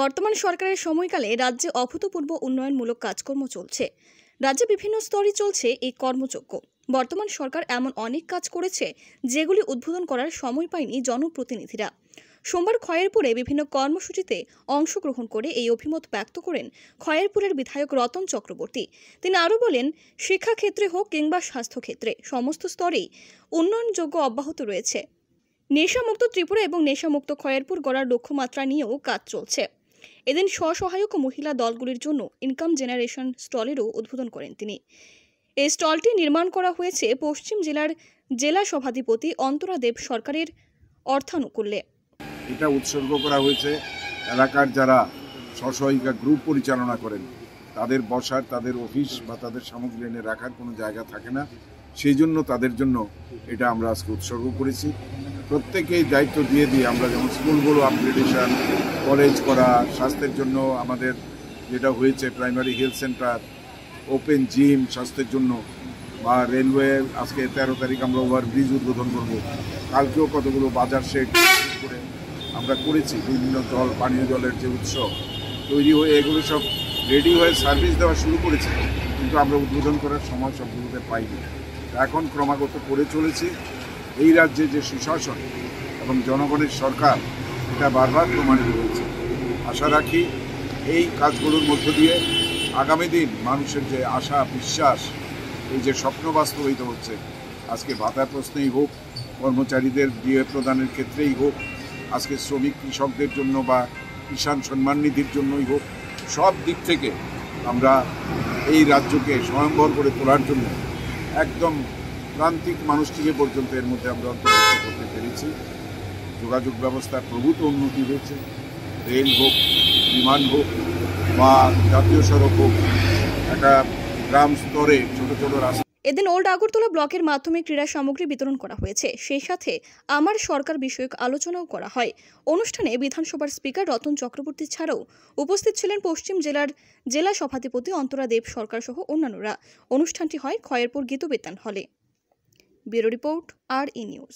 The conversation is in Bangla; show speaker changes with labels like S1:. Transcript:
S1: বর্তমান সরকারের সময়কালে রাজ্যে অভূতপূর্ব উন্নয়নমূলক কাজকর্ম চলছে রাজ্যে বিভিন্ন স্তরে চলছে এই কর্মযজ্ঞ বর্তমান সরকার এমন অনেক কাজ করেছে যেগুলি উদ্বোধন করার সময় পায়নি জনপ্রতিনিধিরা সোমবার খয়েরপুরে বিভিন্ন কর্মসূচিতে অংশগ্রহণ করে এই অভিমত ব্যক্ত করেন খয়েরপুরের বিধায়ক রতন চক্রবর্তী তিনি আরও বলেন শিক্ষাক্ষেত্রে হোক কিংবা স্বাস্থ্যক্ষেত্রে সমস্ত স্তরেই উন্নয়নযোগ্য অব্যাহত রয়েছে নেশামুক্ত ত্রিপুরা এবং নেশামুক্ত খয়েরপুর গড়ার লক্ষ্যমাত্রা নিয়েও কাজ চলছে এদিন স্বসহায়ক মহিলা দলগুলির জন্য ইনকাম জেনারেশন স্টলেরও উদ্বোধন করেন তিনি এই স্টলটি নির্মাণ করা হয়েছে পশ্চিম জেলার জেলা সভাধিপতি অন্তরা দেব সরকারের অর্থানুকূল্যে
S2: এটা উৎসর্গ করা হয়েছে এলাকার যারা স্বসহায়িকা গ্রুপ পরিচালনা করেন তাদের বসার তাদের অফিস বা তাদের সামগ্রী এনে রাখার কোনো জায়গা থাকে না সেই জন্য তাদের জন্য এটা আমরা আজকে উৎসর্গ করেছি প্রত্যেকেই দায়িত্ব দিয়ে দিয়ে আমরা যেমন স্কুলগুলো আপগ্রেডেশন কলেজ করা স্বাস্থ্যের জন্য আমাদের যেটা হয়েছে primary health centre open gym স্বাস্থ্যের জন্য বা রেলওয়ে আজকে তেরো তারিখ আমরা ওভারব্রিজ উদ্বোধন করব কালকেও কতগুলো বাজার শেড করে আমরা করেছি বিভিন্ন জল পানীয় জলের যে উৎস তৈরি হয়ে এগুলো সব রেডি হয়ে সার্ভিস দেওয়া শুরু করেছে কিন্তু আমরা উদ্বোধন করার সময় সবগুলোতে পাইনি এখন ক্রমাগত করে চলেছি এই রাজ্যে যে সুশাসন এবং জনগণের সরকার এটা বারবার প্রমাণিত হয়েছে আশা রাখি এই কাজগুলোর মধ্য দিয়ে আগামী দিন মানুষের যে আশা বিশ্বাস এই যে স্বপ্ন বাস্তবায়িত হচ্ছে আজকে ভাতা প্রশ্নেই হোক কর্মচারীদের বিয়ে প্রদানের ক্ষেত্রেই হোক আজকে শ্রমিক কৃষকদের জন্য বা কিষাণ সম্মান নিধির জন্যই হোক সব দিক থেকে আমরা এই রাজ্যকে স্বয়ম্ভর করে তোলার জন্য একদম প্রান্তিক মানুষটিকে পর্যন্ত এর মধ্যে আমরা অন্তর্ভুক্ত করতে পেরেছি যোগাযোগ ব্যবস্থার প্রভূত উন্নতি হয়েছে রেল হোক বিমান হোক বা জাতীয় সড়ক হোক একটা গ্রাম স্তরে ছোট ছোট রাস্তা
S1: এদিন ওল্ড আগরতলা ব্লকের মাধ্যমে ক্রীড়া সামগ্রী বিতরণ করা হয়েছে সেই সাথে আমার সরকার বিষয়ক আলোচনাও করা হয় অনুষ্ঠানে বিধানসভার স্পিকার রতন চক্রবর্তী ছাড়াও উপস্থিত ছিলেন পশ্চিম জেলার জেলা সভাধিপতি অন্তরা দেব সরকার সহ অন্যান্যরা অনুষ্ঠানটি হয় খয়েরপুর গীতবিতান হলে bureau report R E news